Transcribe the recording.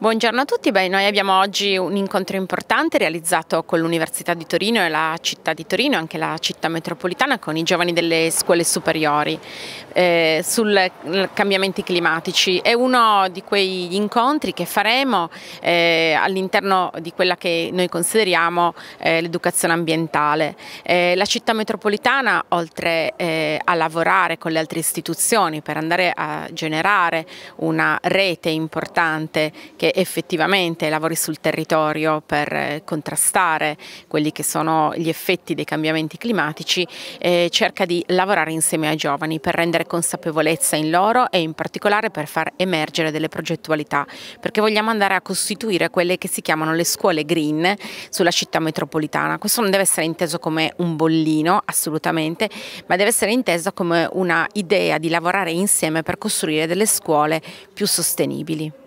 Buongiorno a tutti, Beh, noi abbiamo oggi un incontro importante realizzato con l'Università di Torino e la città di Torino, anche la città metropolitana, con i giovani delle scuole superiori eh, sui cambiamenti climatici. È uno di quegli incontri che faremo eh, all'interno di quella che noi consideriamo eh, l'educazione ambientale. Eh, la città metropolitana, oltre eh, a lavorare con le altre istituzioni per andare a generare una rete importante che effettivamente lavori sul territorio per eh, contrastare quelli che sono gli effetti dei cambiamenti climatici, eh, cerca di lavorare insieme ai giovani per rendere consapevolezza in loro e in particolare per far emergere delle progettualità, perché vogliamo andare a costituire quelle che si chiamano le scuole green sulla città metropolitana. Questo non deve essere inteso come un bollino, assolutamente, ma deve essere inteso come una idea di lavorare insieme per costruire delle scuole più sostenibili.